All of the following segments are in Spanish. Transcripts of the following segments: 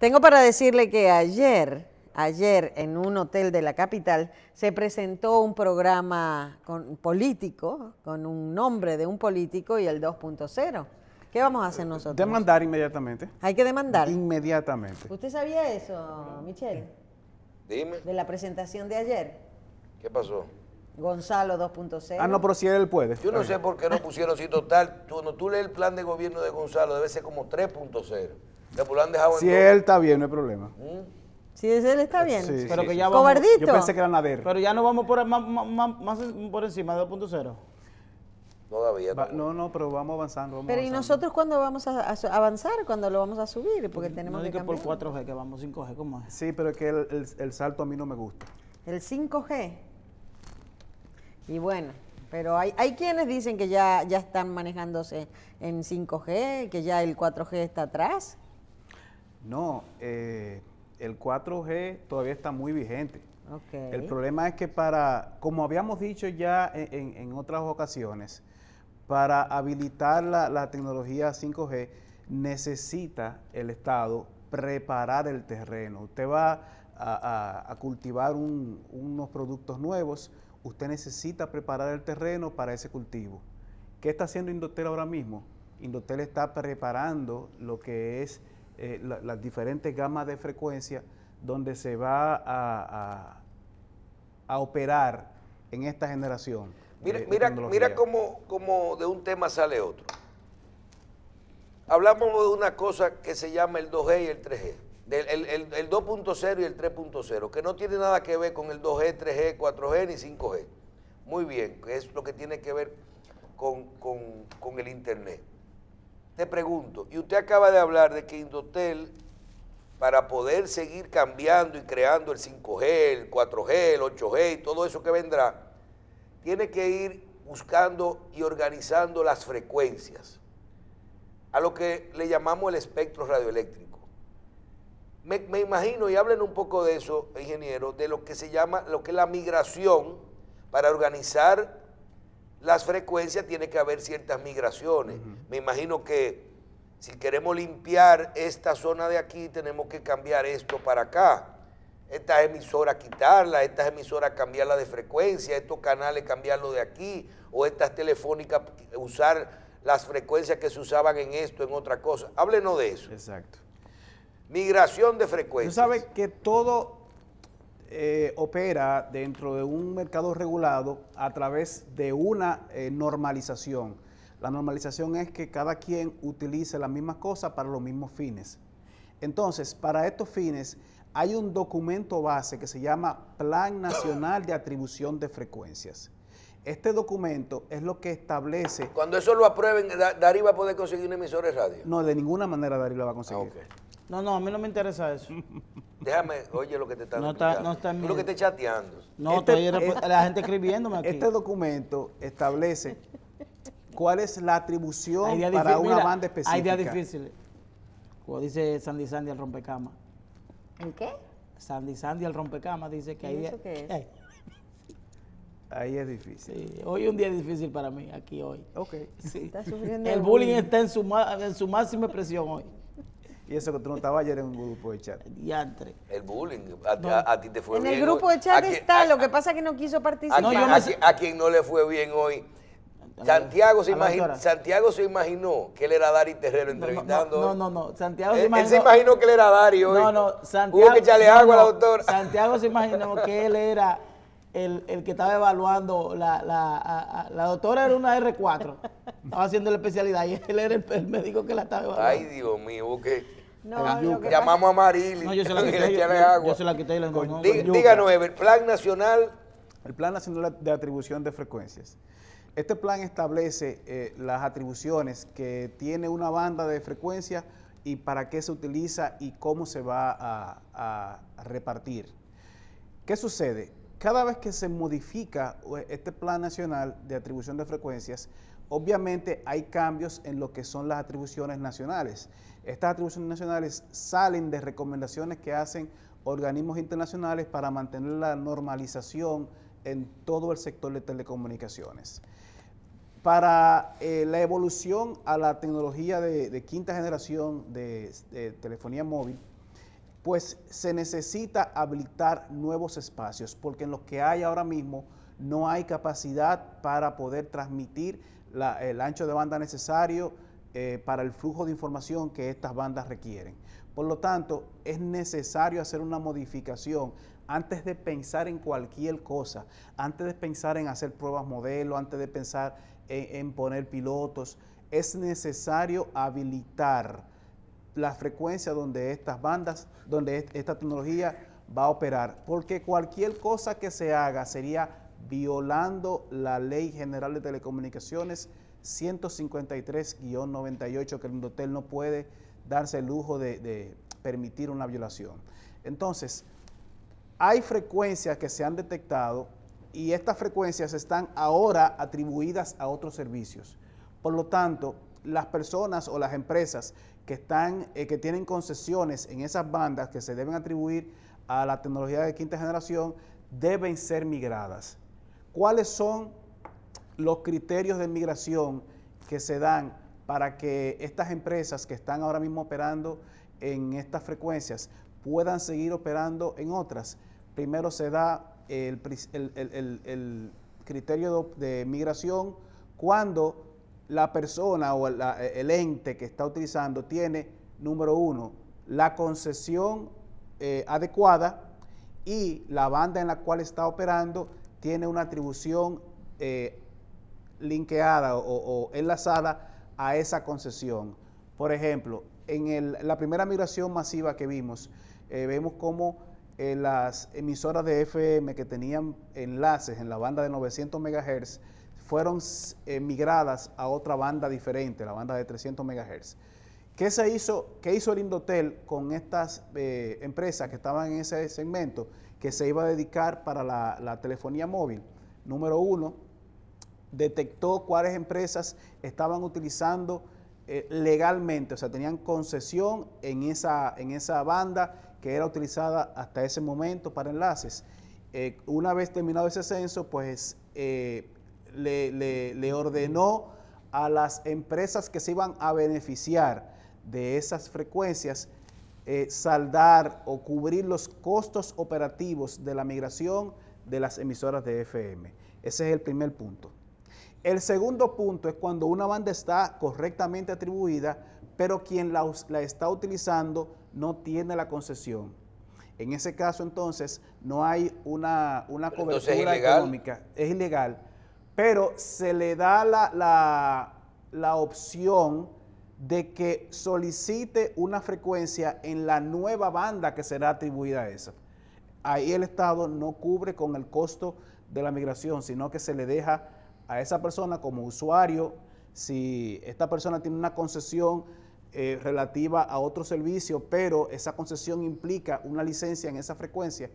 Tengo para decirle que ayer, ayer en un hotel de la capital se presentó un programa político con un nombre de un político y el 2.0. ¿Qué vamos a hacer nosotros? Demandar inmediatamente. Hay que demandar. Inmediatamente. ¿Usted sabía eso, Michelle? Dime. De la presentación de ayer. ¿Qué pasó? Gonzalo 2.0. Ah, no, pero si él puede. Yo no sé por qué no pusieron, así total, cuando tú lees el plan de gobierno de Gonzalo, debe ser como 3.0. Pues si él está bien, no hay problema. Mm. Si él está bien. pero que ya Cobardito. Yo pensé que era Pero ya no vamos por, más, por encima de 2.0. Todavía. no, no, pero vamos avanzando. Vamos pero ¿y nosotros cuándo vamos a, avanzar? ¿Cuándo lo vamos a subir? Porque tenemos no que, que por 4G que vamos 5G, ¿cómo es? Sí, pero es que el, salto a mí no me gusta. ¿El 5G? Y bueno, pero hay, hay quienes dicen que ya, ya están manejándose en 5G, que ya el 4G está atrás. No, eh, el 4G todavía está muy vigente. El problema es que para, como habíamos dicho ya en, otras ocasiones, para habilitar la, tecnología 5G necesita el Estado preparar el terreno. Usted va a, cultivar unos productos nuevos, usted necesita preparar el terreno para ese cultivo. ¿Qué está haciendo Indotel ahora mismo? Indotel está preparando lo que es eh, las diferentes gamas de frecuencia donde se va a, operar en esta generación. Mira, mira, cómo, de un tema sale otro. Hablamos de una cosa que se llama el 2G y el 3G. el, 2.0 y el 3.0, que no tiene nada que ver con el 2G, 3G, 4G ni 5G. Muy bien, que es lo que tiene que ver con el Internet te pregunto, y usted acaba de hablar de que Indotel, para poder seguir cambiando y creando el 5G, el 4G, el 8G y todo eso que vendrá, tiene que ir buscando y organizando las frecuencias, a lo que le llamamos el espectro radioeléctrico. Me, imagino, y hablen un poco de eso, ingeniero, de lo que se llama, lo que es la migración para organizar las frecuencias tiene que haber ciertas migraciones. Me imagino que si queremos limpiar esta zona de aquí, tenemos que cambiar esto para acá. Estas emisoras quitarlas, estas emisoras cambiarlas de frecuencia, estos canales cambiarlos de aquí, o estas telefónicas usar las frecuencias que se usaban en esto, en otra cosa. Háblenos de eso. Exacto. Migración de frecuencia. Tú sabes que todo eh, opera dentro de un mercado regulado a través de una eh, normalización. La normalización es que cada quien utilice las mismas cosas para los mismos fines. Entonces, para estos fines hay un documento base que se llama Plan Nacional de Atribución de Frecuencias. Este documento es lo que establece... Cuando eso lo aprueben, Darí va a poder conseguir un emisor de radio. No, de ninguna manera Darí lo va a conseguir. Ah, no, no, a mí no me interesa eso. Déjame, oye lo que te están no está, no está lo que te chateando. No, este la gente escribiéndome aquí. Este documento establece cuál es la atribución para una banda específica. Hay días difíciles. Como dice Sandy Sandy al rompecama. ¿En qué? Sandy Sandy al rompecama dice que hay eso qué es? Ahí es difícil. Sí, hoy un día difícil para mí, aquí hoy. Ok. Sí. Está el bullying, está en su, en su máxima expresión hoy. Y eso que tú no estabas ayer en un grupo de chat. Diantre. El bullying. A, ti te fue en bien. En el grupo de chat está, lo que pasa es que no quiso participar. a, quien no le fue bien hoy. Santiago se, Santiago se imaginó que él era Dari Terrero entrevistando. No, no, no. Santiago se imaginó. que él era Dari hoy. No, no. Santiago, Hubo que echarle agua a la doctora. Santiago se imaginó que él era el, que estaba evaluando, la, la, doctora era una R4, estaba haciendo la especialidad y él era el, médico que la estaba evaluando. Ay, Dios mío, que no, que Llamamos a Marilyn. no, yo se la quité, yo, se la quité Díganos, el Plan Nacional. El Plan Nacional de Atribución de Frecuencias. Este plan establece eh, las atribuciones que tiene una banda de frecuencia y para qué se utiliza y cómo se va a repartir. ¿Qué sucede? Cada vez que se modifica eh, este plan nacional de atribución de frecuencias, Obviamente hay cambios en lo que son las atribuciones nacionales. Estas atribuciones nacionales salen de recomendaciones que hacen organismos internacionales para mantener la normalización en todo el sector de telecomunicaciones. Para eh, la evolución a la tecnología de, quinta generación de, de telefonía móvil, pues se necesita habilitar nuevos espacios, porque en los que hay ahora mismo no hay capacidad para poder transmitir el ancho de banda necesario eh, para el flujo de información que estas bandas requieren. Por lo tanto, es necesario hacer una modificación antes de pensar en cualquier cosa, antes de pensar en hacer pruebas modelo, antes de pensar en, en poner pilotos. Es necesario habilitar la frecuencia donde estas bandas, donde esta tecnología va a operar, porque cualquier cosa que se haga sería violando la Ley General de Telecomunicaciones 153-98, que el hotel no puede darse el lujo de, permitir una violación. Entonces, hay frecuencias que se han detectado y estas frecuencias están ahora atribuidas a otros servicios. Por lo tanto, las personas o las empresas que, están, eh, que tienen concesiones en esas bandas que se deben atribuir a la tecnología de quinta generación deben ser migradas. ¿Cuáles son los criterios de migración que se dan para que estas empresas que están ahora mismo operando en estas frecuencias puedan seguir operando en otras? Primero se da el, criterio de migración cuando la persona o el ente que está utilizando tiene, número uno, la concesión eh, adecuada y la banda en la cual está operando tiene una atribución eh, linkeada o, enlazada a esa concesión. Por ejemplo, en la primera migración masiva que vimos, eh, vemos cómo eh, las emisoras de FM que tenían enlaces en la banda de 900 MHz fueron migradas a otra banda diferente, la banda de 300 MHz. ¿Qué, se hizo, qué hizo el Indotel con estas empresas que estaban en ese segmento? que se iba a dedicar para la, telefonía móvil. Número uno, detectó cuáles empresas estaban utilizando eh, legalmente, o sea, tenían concesión en esa, en esa banda que era utilizada hasta ese momento para enlaces. Eh, una vez terminado ese censo, pues eh, le, ordenó a las empresas que se iban a beneficiar de esas frecuencias eh, saldar o cubrir los costos operativos de la migración de las emisoras de FM. Ese es el primer punto. El segundo punto es cuando una banda está correctamente atribuida, pero quien la, está utilizando no tiene la concesión. En ese caso, entonces, no hay una, una cobertura económica. Es ilegal. Pero se le da la, la, la opción de que solicite una frecuencia en la nueva banda que será atribuida a esa. Ahí el Estado no cubre con el costo de la migración, sino que se le deja a esa persona como usuario, si esta persona tiene una concesión eh, relativa a otro servicio, pero esa concesión implica una licencia en esa frecuencia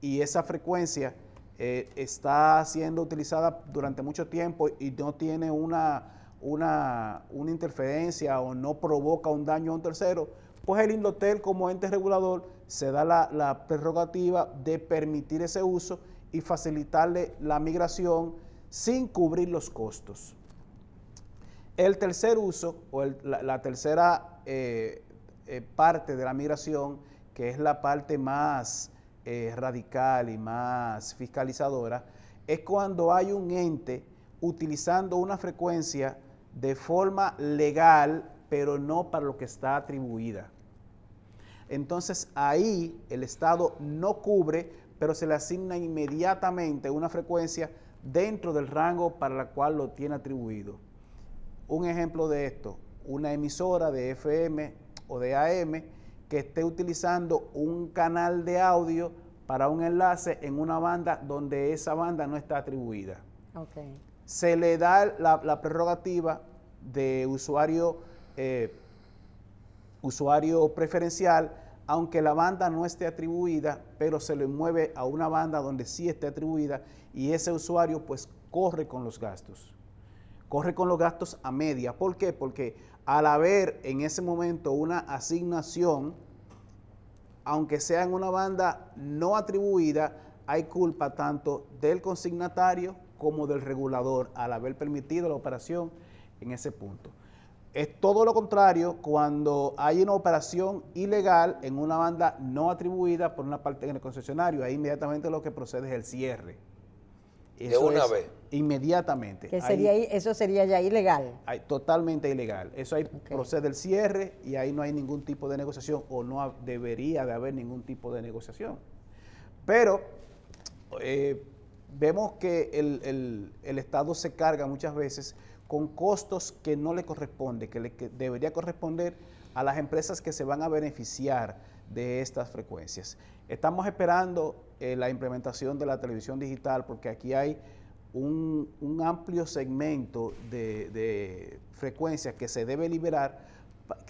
y esa frecuencia eh, está siendo utilizada durante mucho tiempo y no tiene una una, interferencia o no provoca un daño a un tercero, pues el Indotel como ente regulador se da la, prerrogativa de permitir ese uso y facilitarle la migración sin cubrir los costos. El tercer uso o la, tercera eh, eh, parte de la migración, que es la parte más eh, radical y más fiscalizadora, es cuando hay un ente utilizando una frecuencia de forma legal, pero no para lo que está atribuida. Entonces ahí el Estado no cubre, pero se le asigna inmediatamente una frecuencia dentro del rango para la cual lo tiene atribuido. Un ejemplo de esto, una emisora de FM o de AM que esté utilizando un canal de audio para un enlace en una banda donde esa banda no está atribuida se le da la, prerrogativa de usuario, eh, usuario preferencial, aunque la banda no esté atribuida, pero se le mueve a una banda donde sí esté atribuida y ese usuario pues corre con los gastos. Corre con los gastos a media. ¿Por qué? Porque al haber en ese momento una asignación, aunque sea en una banda no atribuida, hay culpa tanto del consignatario como del regulador al haber permitido la operación en ese punto. Es todo lo contrario cuando hay una operación ilegal en una banda no atribuida por una parte en el concesionario. Ahí inmediatamente lo que procede es el cierre. de una vez. Inmediatamente. sería, eso sería ya ilegal. totalmente ilegal. Eso ahí procede el cierre y ahí no hay ningún tipo de negociación o no debería de haber ningún tipo de negociación. Pero eh, vemos que el, Estado se carga muchas veces con costos que no le corresponde, que le debería corresponder a las empresas que se van a beneficiar de estas frecuencias. Estamos esperando eh, la implementación de la televisión digital porque aquí hay un, amplio segmento de, de frecuencias que se debe liberar,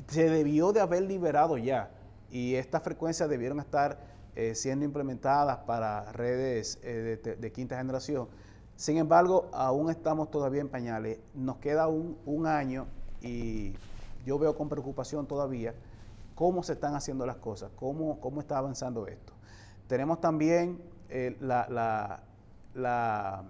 se debió de haber liberado ya y estas frecuencias debieron estar eh, siendo implementadas para redes eh, de, quinta generación. Sin embargo, aún estamos todavía en pañales. Nos queda un, año y yo veo con preocupación todavía cómo se están haciendo las cosas, cómo, cómo está avanzando esto. Tenemos también eh, la, la,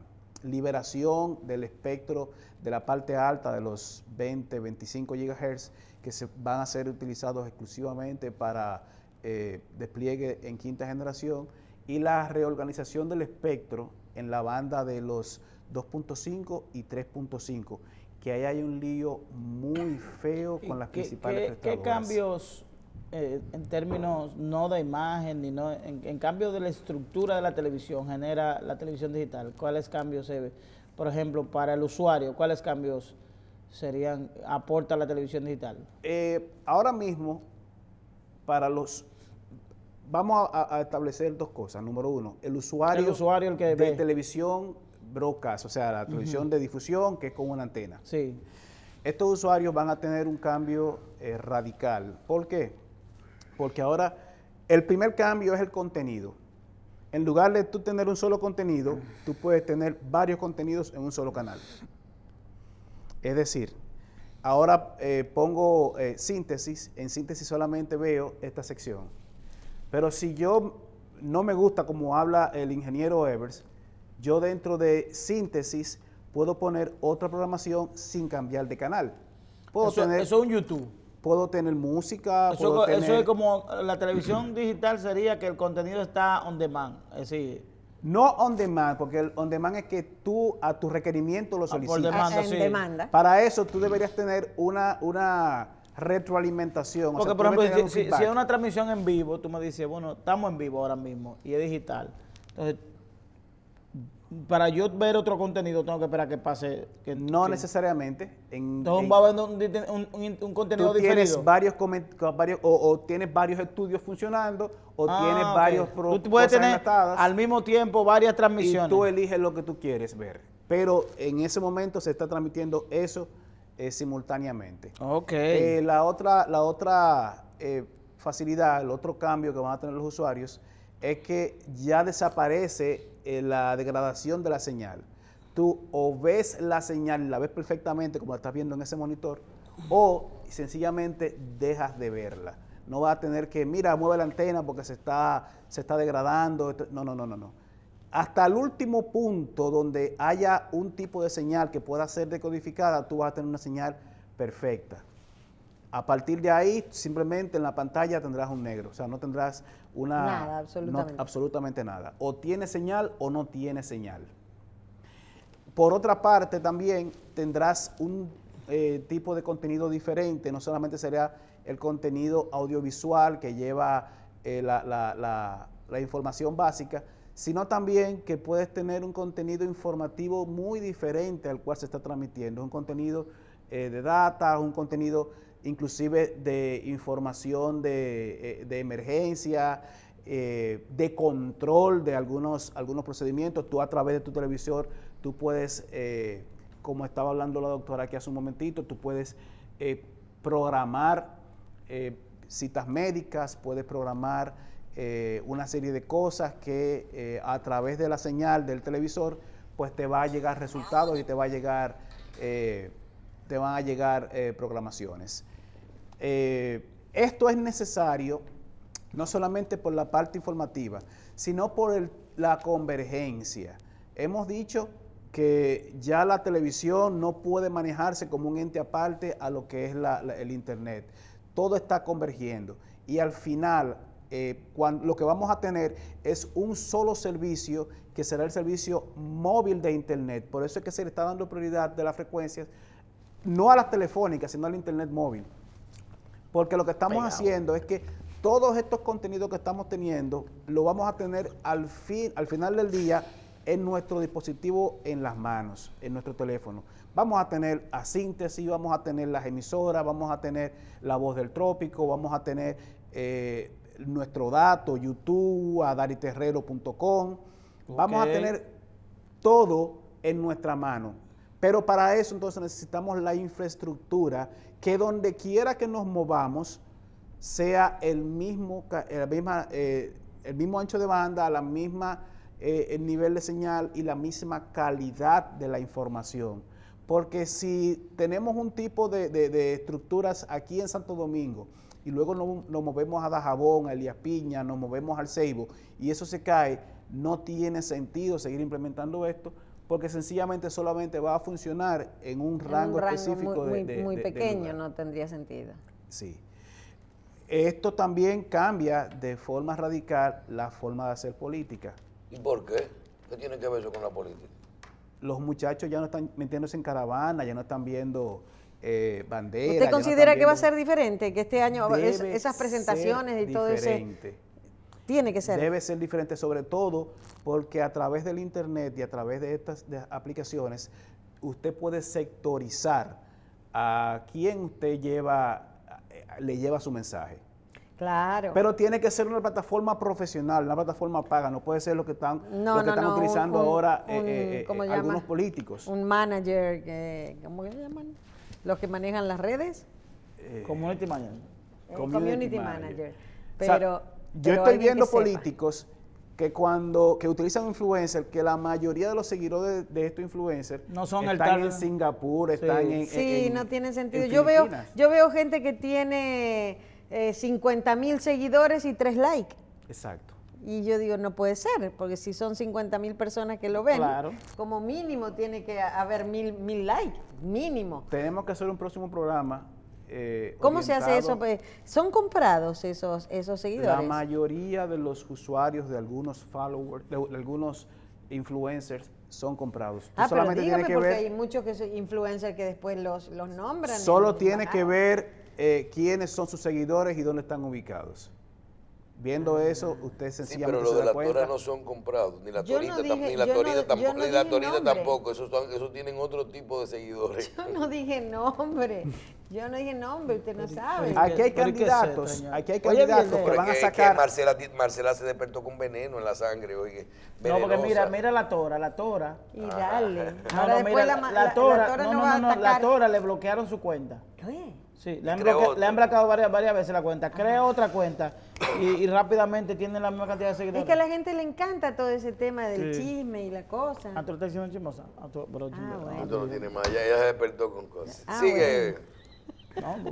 liberación del espectro de la parte alta de los 20, 25 GHz que se van a ser utilizados exclusivamente para eh, despliegue en quinta generación y la reorganización del espectro en la banda de los 2.5 y 3.5, que ahí hay un lío muy feo con las principales qué, ¿Qué cambios eh, en términos no de imagen, ni no, en, cambio de la estructura de la televisión genera la televisión digital? ¿Cuáles cambios se ve? Por ejemplo, para el usuario, ¿cuáles cambios serían aporta la televisión digital? Eh, ahora mismo, para los vamos a, establecer dos cosas. Número uno, el usuario, de televisión broadcast, o sea, la televisión de difusión que es con una antena. Sí. Estos usuarios van a tener un cambio eh, radical. ¿Por qué? Porque ahora el primer cambio es el contenido. En lugar de tú tener un solo contenido, tú puedes tener varios contenidos en un solo canal. Es decir, ahora eh, pongo eh, síntesis, en síntesis solamente veo esta sección pero si yo no me gusta como habla el ingeniero Evers, yo dentro de síntesis puedo poner otra programación sin cambiar de canal. Puedo eso, tener, eso es un YouTube. Puedo tener música. Eso, es como la televisión digital sería que el contenido está on demand. Es no on demand, porque el on demand es que tú a tu requerimiento lo ah, solicitas. por demanda, ah, sí. demanda. Para eso tú deberías tener una, una retroalimentación. Porque, por ejemplo, si, es una transmisión en vivo, tú me dices, bueno, estamos en vivo ahora mismo y es digital. Entonces, para yo ver otro contenido, tengo que esperar que pase. Que, no necesariamente. entonces, va a haber un, contenido tú tienes varios, varios o, tienes varios estudios funcionando, o ah, tienes varios productos Tú tener al mismo tiempo varias transmisiones. Y tú eliges lo que tú quieres ver. Pero en ese momento se está transmitiendo eso eh, simultáneamente. Eh, la otra, la otra eh, facilidad, el otro cambio que van a tener los usuarios es que ya desaparece la degradación de la señal. Tú o ves la señal, la ves perfectamente como la estás viendo en ese monitor, o sencillamente dejas de verla. No vas a tener que, mira, mueve la antena porque se está, se está degradando. No, no, no, no, no hasta el último punto donde haya un tipo de señal que pueda ser decodificada, tú vas a tener una señal perfecta. A partir de ahí, simplemente en la pantalla tendrás un negro, o sea, no tendrás una... Nada, absolutamente. nada. O tiene señal o no tiene señal. Por otra parte, también tendrás un eh, tipo de contenido diferente, no solamente será el contenido audiovisual que lleva eh, la información básica, sino también que puedes tener un contenido informativo muy diferente al cual se está transmitiendo, un contenido eh, de data, un contenido inclusive de información de, eh, emergencia, eh, de control de algunos, algunos procedimientos. Tú a través de tu televisor, tú puedes, como estaba hablando la doctora aquí hace un momentito, tú puedes programar citas médicas, puedes programar eh, una serie de cosas que eh, a través de la señal del televisor, pues te va a llegar resultados y te va a llegar, eh, te van a llegar programaciones. esto es necesario no solamente por la parte informativa, sino por la convergencia. Hemos dicho que ya la televisión no puede manejarse como un ente aparte a lo que es el Internet. Todo está convergiendo y al final eh, lo que vamos a tener es un solo servicio que será el servicio móvil de Internet. Por eso es que se le está dando prioridad de las frecuencias, no a las telefónicas, sino al Internet móvil. Porque lo que estamos haciendo es que todos estos contenidos que estamos teniendo lo vamos a tener al, fin, al final del día en nuestro dispositivo en las manos, en nuestro teléfono. Vamos a tener a síntesis, vamos a tener las emisoras, vamos a tener la voz del trópico, vamos a tener eh, nuestro dato, YouTube, a dariterrero.com. Vamos a tener todo en nuestra mano. Pero para eso entonces necesitamos la infraestructura que donde quiera que nos movamos sea el mismo, eh, misma, eh, el mismo ancho de banda, la misma, eh, el nivel de señal y la misma calidad de la información. Porque si tenemos un tipo de estructuras aquí en Santo Domingo, y luego nos, nos movemos a Dajabón, a Elías Piña, nos movemos al Ceibo y eso se cae, no tiene sentido seguir implementando esto porque sencillamente solamente va a funcionar en un rango, específico muy, de, muy, pequeño, no tendría sentido. Sí. Esto también cambia de forma radical la forma de hacer política. ¿Y por qué? ¿Qué tiene que ver eso con la política? Los muchachos ya no están metiéndose en caravana, ya no están viendo eh, bandera. ¿Usted considera que va a ser diferente? Que este año esas presentaciones y todo eso. Tiene que ser. Debe ser diferente, sobre todo porque a través del Internet y a través de estas aplicaciones, usted puede sectorizar a quién usted lleva, eh, le lleva su mensaje. Claro. Pero tiene que ser una plataforma profesional, una plataforma paga, no puede ser lo que están, utilizando ahora algunos políticos. Un manager, que, ¿cómo llaman? los que manejan las redes. Eh, community manager. Community, manager. Pero, yo estoy viendo políticos que cuando que utilizan influencers, que la mayoría de los seguidores de, estos influencers están en Singapur, están en, sí, no tiene sentido. Yo veo, yo veo gente que tiene eh, 50 mil seguidores y tres likes. Exacto. Y yo digo, no puede ser, porque si son 50 mil personas que lo ven, como mínimo tiene que haber mil, mil likes, mínimo. Tenemos que hacer un próximo programa. Eh, ¿Cómo se hace eso? Pues, ¿Son comprados esos, esos seguidores? La mayoría de los usuarios de algunos followers, algunos influencers son comprados. Ah, solamente que porque hay muchos que son influencers que después los, los nombran. Solo tiene que ver eh, quiénes son sus seguidores y dónde están ubicados. Viendo ah. eso, usted sencillamente sí, pero los se de la Tora no son comprados, ni la Torita, ni la torita tampoco, ni la torita tampoco. Eso, esos tienen otro tipo de seguidores. Yo no dije nombre, yo no dije nombre, usted no sabe. Aquí hay candidatos, aquí hay candidatos que van a sacar. Que Marcela, Marcela se despertó con veneno en la sangre, oye. No, porque mira, mira la Tora, la Tora. Y dale. Ah. Ahora la, Tora, no, no, no, la Tora le bloquearon su cuenta. ¿Qué? Sí, le han, bracado varias, varias veces la cuenta. Crea otra cuenta y, rápidamente tiene la misma cantidad de seguidores. Es que a la gente le encanta todo ese tema del chisme y la cosa. A tu está chismosa. A ah, tu, no tiene más. ya se despertó con cosas. Ah, sigue.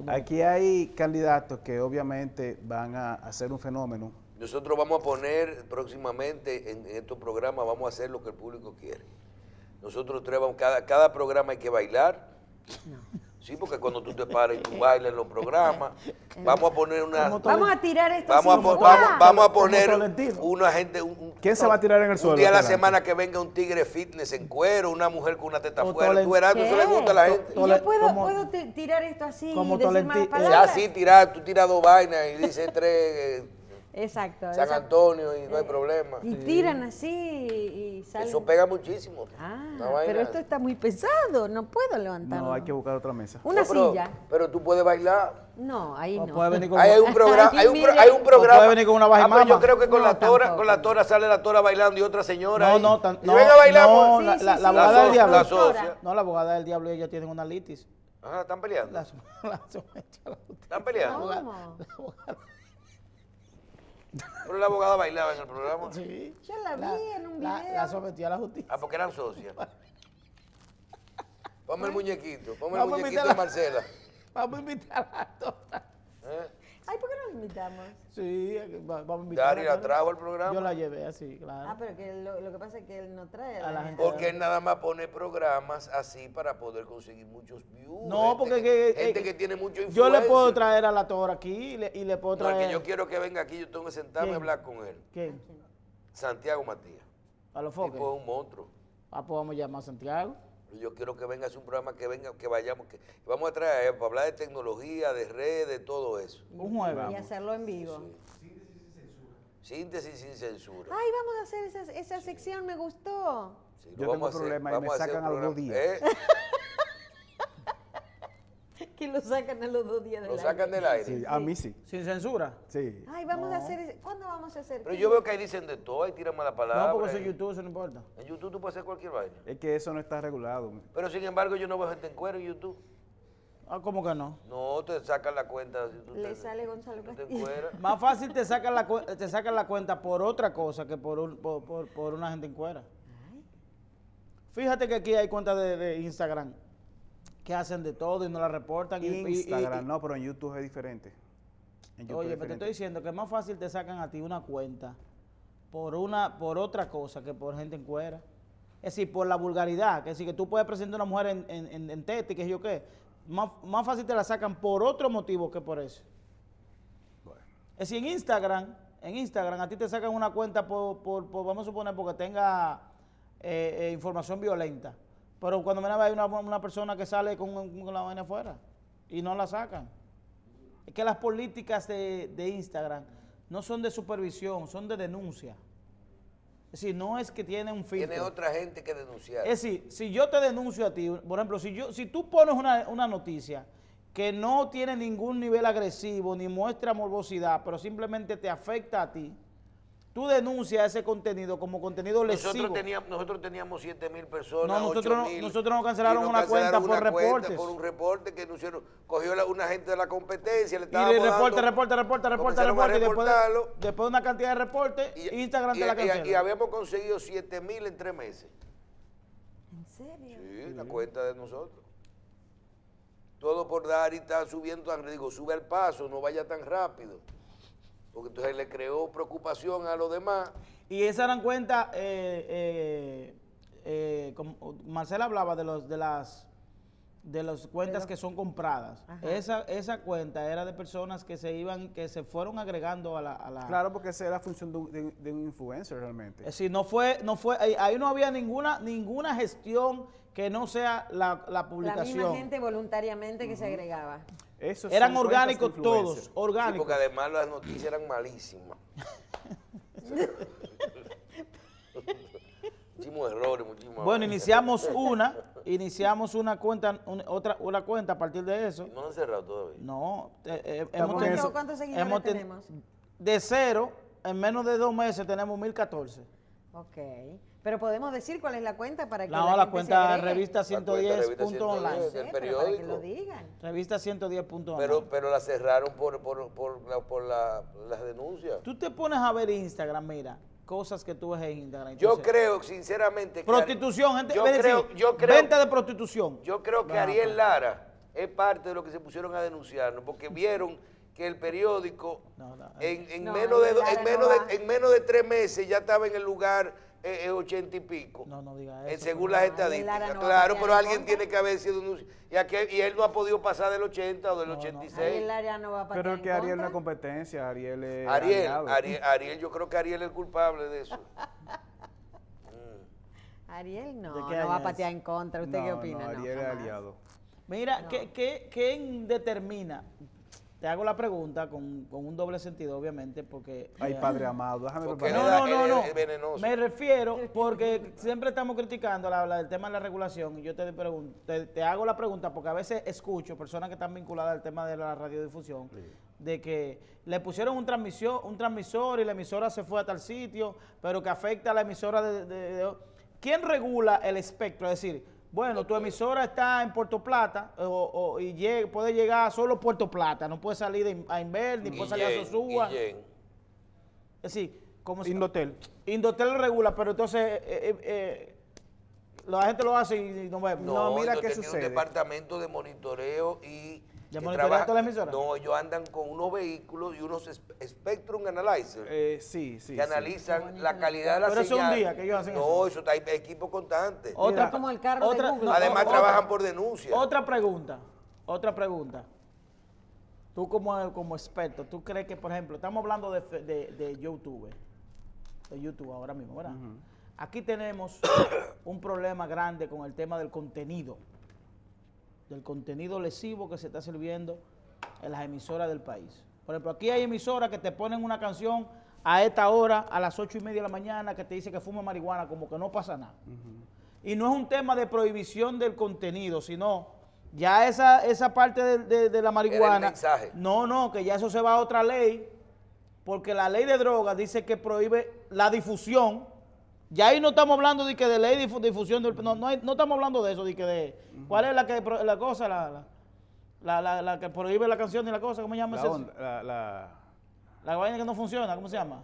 Aquí hay candidatos que obviamente van a hacer un fenómeno. Nosotros vamos a poner próximamente en, estos programas, vamos a hacer lo que el público quiere. Nosotros tres cada, cada programa hay que bailar. No. Sí, porque cuando tú te paras y tú bailas en los programas, vamos a poner una... Vamos a tirar esto. Vamos, a, vamos, a poner una gente... ¿Quién se va a tirar en el suelo? Un día a la semana que venga un tigre fitness en cuero, una mujer con una teta fuera. Tú verás, eso le gusta a la gente. Yo puedo, puedo tirar esto así como y decir malas palabras. Ya, sí, tirar, tú tiras dos vainas y dices tres... Eh, Exacto. San Antonio y no hay eh, problema. Y tiran así y, salen. Eso pega muchísimo. Ah, pero esto está muy pesado, no puedo levantarlo. No, hay que buscar otra mesa. Una silla. Pero tú puedes bailar. No, ahí no. Puede venir con hay, un programa, hay, un, programa. venir con una baja ah, yo creo que con la tora, con la tora sale la tora bailando y otra señora. No, no, no. Venga bailamos. Pues. No, la, abogada del diablo. No, la abogada del diablo y ella tienen una litis. Ajá, están peleando. La, ¿Están peleando? La pero la abogada bailaba en el programa. Sí. Yo la vi en un video. La, sometió a la justicia. Ah, porque eran socias. Ponme el muñequito, ponme el muñequito de Marcela. Vamos a invitar a la torta. ¿Eh? Ay, ¿por qué no la invitamos? Sí, vamos a invitar. y la trajo al programa. Yo la llevé así, claro. Ah, pero que lo, que pasa es que él no trae a, la gente. Porque él nada más pone programas así para poder conseguir muchos views. No, porque gente, eh, que, tiene mucho influencia. Yo le puedo traer a la Tora aquí y le, puedo traer. No, que yo quiero que venga aquí, yo tengo que sentarme y hablar con él. ¿Quién? Santiago Matías. A los focos. Tipo es un monstruo. Ah, pues vamos a llamar a Santiago. Yo quiero que venga, es un programa que venga, que vayamos, que, vamos a traer eh, para hablar de tecnología, de redes, de todo eso. Un Y hacerlo en vivo. censura. Síntesis sin censura. Ay, vamos a hacer esa, esa sección, me gustó. Sí, Yo tengo problema me sacan a ¿Eh? los y lo sacan en los dos días del aire. Lo sacan del aire. Sí, a mí sí. ¿Sin censura? Sí. Ay, vamos a hacer. ¿Cuándo vamos a hacer? Pero yo veo que ahí dicen de todo, ahí tiran la palabra. No, porque eso YouTube, eso no importa. En YouTube tú puedes hacer cualquier vaina. Es que eso no está regulado. Pero sin embargo, yo no veo gente en cuero en YouTube. Ah, ¿cómo que no? No, te sacan la cuenta. Si tú Le sale Gonzalo Más fácil te sacan, la, te sacan la cuenta por otra cosa que por, un, por, por, una gente en cuera. Ay. Fíjate que aquí hay cuenta de, de Instagram que hacen de todo y no la reportan. Instagram, no, pero en YouTube es diferente. oye, pero te estoy diciendo que es más fácil te sacan a ti una cuenta por una por otra cosa que por gente en cuera. Es decir, por la vulgaridad. Que es decir, que tú puedes presentar a una mujer en, en, en, tete, que yo qué. Más, fácil te la sacan por otro motivo que por eso. Es decir, en Instagram, en Instagram a ti te sacan una cuenta por, por, vamos a suponer, porque tenga eh, eh, información violenta. Pero cuando me hay una, una persona que sale con, la vaina afuera y no la sacan. Es que las políticas de, de Instagram no son de supervisión, son de denuncia. Es decir, no es que tiene un filtro. Tiene otra gente que denunciar. Es decir, si yo te denuncio a ti, por ejemplo, si yo, si tú pones una, una noticia que no tiene ningún nivel agresivo ni muestra morbosidad, pero simplemente te afecta a ti, tú denuncias ese contenido como contenido lesivo. Nosotros teníamos, nosotros 7 mil personas, no, nosotros no, nos cancelaron, una cuenta por reportes. por un reporte que cogió una gente de la competencia, le Y reporte, reporte, reporte, reporte, reporte, y después, de una cantidad de reportes, Instagram de te la canceló. Y, habíamos conseguido 7 mil en tres meses. ¿En serio? Sí, la cuenta de nosotros. Todo por dar y está subiendo tan, digo, sube al paso, no vaya tan rápido porque entonces le creó preocupación a los demás. Y esa dan cuenta, eh, eh, eh, como Marcela hablaba de los de las de las cuentas que son compradas. Esa, esa cuenta era de personas que se iban, que se fueron agregando a la... claro, porque esa era la función de un, de, influencer realmente. Es decir, no fue, no fue, ahí, no había ninguna, ninguna gestión que no sea la, publicación. La misma gente voluntariamente que se agregaba eran orgánicos todos, orgánicos. porque además las noticias eran malísimas. muchísimos errores, muchísimos Bueno, iniciamos una, iniciamos una cuenta, otra, una cuenta a partir de eso. No han cerrado todavía. No, eh, eh, hemos tenido, ¿Cuántos seguidores tenemos? De cero, en menos de dos meses tenemos 1014. Ok. Pero podemos decir cuál es la cuenta para que no, la, la, cuenta revista 110.online. es el periódico. Para que lo digan. Revista 110.online. Pero, pero la cerraron por, por, las denuncias. Tú te pones a ver Instagram, mira, cosas que tú ves en Instagram. yo creo, sinceramente. Prostitución, gente. Yo creo, yo creo, venta de prostitución. Yo creo que Ariel Lara es parte de lo que se pusieron a denunciarnos porque vieron que el periódico en, menos de, en, menos de, en menos de tres meses ya estaba en el lugar es ochenta y pico. No, no diga eh, eso. Según las estadísticas. claro, pero alguien tiene que haber sido un... Y, él no ha podido pasar del 80 o del ochenta 86. seis. Ariel no va a Pero que Ariel es una competencia, Ariel es... Ariel, Ariel, yo creo que Ariel es el culpable de eso. Mm. Ariel no, no va a patear en contra. ¿Usted qué opina? Ariel es aliado. Mira, ¿qué, qué, ¿quién determina te hago la pregunta con, un doble sentido, obviamente, porque... Ay, eh, padre amado, déjame porque no, no, no, me refiero porque siempre estamos criticando la, la, el tema de la regulación y yo te, te, hago la pregunta porque a veces escucho personas que están vinculadas al tema de la radiodifusión de que le pusieron un transmisión, un transmisor y la emisora se fue a tal sitio, pero que afecta a la emisora de ¿Quién regula el espectro? Es decir, bueno, tu emisora está en Puerto Plata eh, y puede llegar solo a Puerto Plata, no puede salir a Inver, ni puede salir a Sosúa. Es decir, como Indotel. Indotel regula, pero entonces eh, eh, la gente lo hace y no, ve. no mira qué sucede. un departamento de monitoreo y ¿Ya No, ellos andan con unos vehículos y unos Spectrum Analyzer. Eh, sí, sí. Que analizan la calidad de la Pero Pero eso un día que ellos hacen no, eso. No, eso está equipo constante. Otra, como el carro de Además trabajan por denuncia. Otra pregunta, otra pregunta. Tú como, como experto, ¿tú crees que, por ejemplo, estamos hablando de, de, de YouTube, de YouTube ahora mismo, ¿verdad? Aquí tenemos un problema grande con el tema del contenido del contenido lesivo que se está sirviendo en las emisoras del país. Por ejemplo, aquí hay emisoras que te ponen una canción a esta hora, a las ocho y media de la mañana, que te dice que fuma marihuana, como que no pasa nada. Y no es un tema de prohibición del contenido, sino ya esa, esa parte de, la marihuana. No, no, que ya eso se va a otra ley, porque la ley de drogas dice que prohíbe la difusión ya ahí no estamos hablando de que de ley de difusión del... No, no, estamos hablando de eso, de que de... ¿Cuál es la que la cosa, la, la, que prohíbe la canción y la cosa? ¿Cómo se llama eso? La, la, vaina que no funciona, ¿cómo se llama?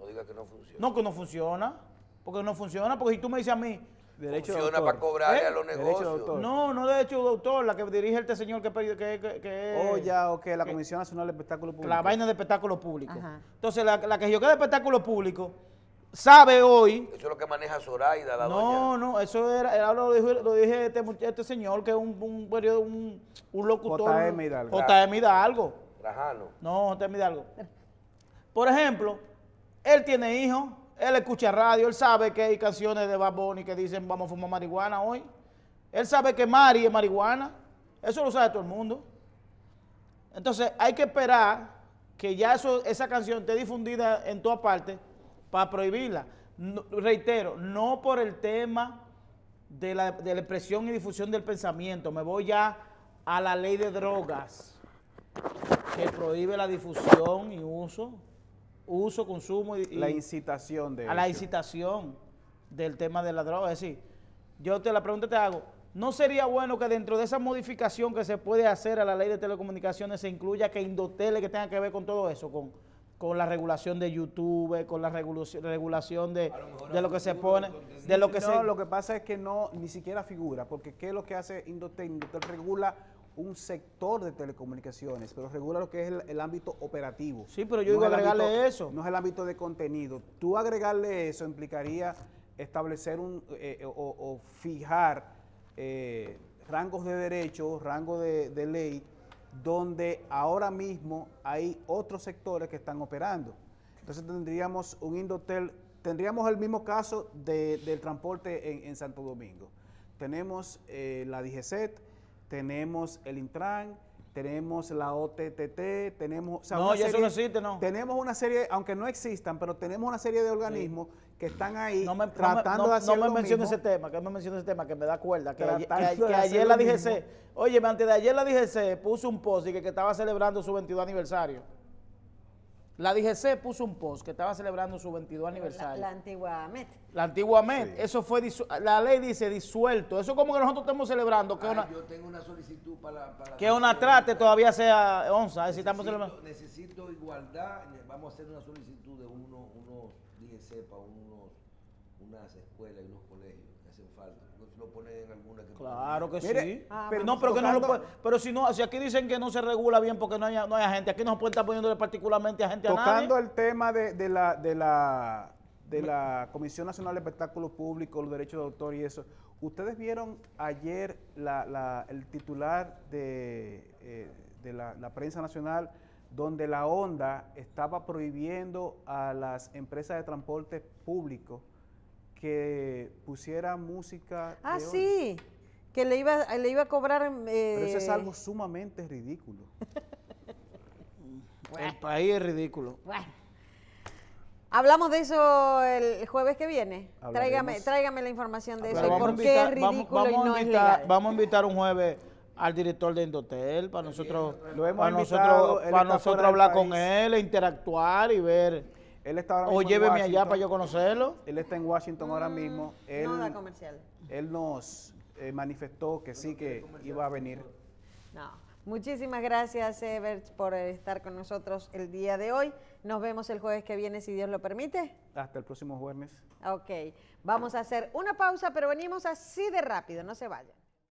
No diga que no funciona. No, que no funciona. Porque no funciona, porque si tú me dices a mí... funciona para cobrar ¿Eh? a los negocios. no, no de hecho, doctor, la que dirige este señor que... que, que, que oh, ya, la Comisión Nacional de Espectáculo Público. La vaina de espectáculo público. Entonces, la, que yo que de espectáculo público sabe hoy... Eso es lo que maneja Zoraida, la No, no, eso era, lo, dije este, este, señor, que es un, un, un, locutor... JM Hidalgo. No, JM Hidalgo. Por ejemplo, él tiene hijos, él escucha radio, él sabe que hay canciones de Baboni que dicen vamos a fumar marihuana hoy. Él sabe que Mari es marihuana. Eso lo sabe todo el mundo. Entonces hay que esperar que ya eso, esa canción esté difundida en todas partes para prohibirla. reitero, no por el tema de la, expresión y difusión del pensamiento, me voy ya a la ley de drogas que prohíbe la difusión y uso, uso, consumo y... La incitación de... A la incitación del tema de la droga, es decir, yo te la pregunta te hago, ¿no sería bueno que dentro de esa modificación que se puede hacer a la ley de telecomunicaciones se incluya que Indotele que tenga que ver con todo eso, con con la regulación de YouTube, con la regulación de, lo, que se pone, de lo que no, se... lo que pasa es que no, ni siquiera figura, porque ¿qué es lo que hace Indotec? regula un sector de telecomunicaciones, pero regula lo que es el, ámbito operativo. Sí, pero yo digo agregarle eso. No es el ámbito de contenido. Tú agregarle eso implicaría establecer un, eh, eh, o, fijar eh, rangos de derechos, rangos de ley, donde ahora mismo hay otros sectores que están operando. Entonces tendríamos un Indotel, tendríamos el mismo caso del transporte en, Santo Domingo. Tenemos eh, la DGCET, tenemos el Intran, tenemos la OTTT, tenemos... no, eso no existe, ¿no? Tenemos una serie, aunque no existan, pero tenemos una serie de organismos que están ahí tratando de hacer No me, menciones ese tema, que me menciones ese tema, que me da cuerda, que, ayer, la DGC, oye, antes de ayer la DGC puso un post y que, que estaba celebrando su 22 aniversario. La DGC puso un post que estaba celebrando su 22 aniversario. La, antigua MET. La antigua MET. Eso fue, la ley dice disuelto. Eso como que nosotros estamos celebrando. Que una, yo tengo una solicitud para... que una trate todavía sea onza. Necesito, necesito igualdad. Vamos a hacer una solicitud de unos, unos DGC para unos, unas escuelas y unos colegios que hacen falta lo ponen en alguna que Claro que sí. Ah, pero que no Pero si no, si aquí dicen que no se regula bien porque no hay, no hay gente, aquí no se puede estar poniéndole particularmente a gente tocando a nadie. el tema de, la, de, la, de la Comisión Nacional de Espectáculos Públicos, los derechos de autor y eso, ustedes vieron ayer el titular de, eh, de la, la prensa nacional donde la ONDA estaba prohibiendo a las empresas de transporte público que pusiera música. Ah, sí, que le iba, le iba a cobrar. Eh, Pero eso es algo sumamente ridículo. El país es ridículo. Hablamos de eso el jueves que viene. Tráigame, tráigame, la información de eso por qué es ridículo vamos, y no es Vamos a invitar un jueves al director de Endotel para nosotros, lo nosotros, para nosotros hablar con él, e interactuar y ver él está ahora o lléveme allá para yo conocerlo. Él está en Washington ahora mismo. Mm, él, comercial. Él nos eh, manifestó que sí, que iba a venir. No. Muchísimas gracias, Everts por estar con nosotros el día de hoy. Nos vemos el jueves que viene, si Dios lo permite. Hasta el próximo jueves. Ok. Vamos a hacer una pausa, pero venimos así de rápido. No se vayan.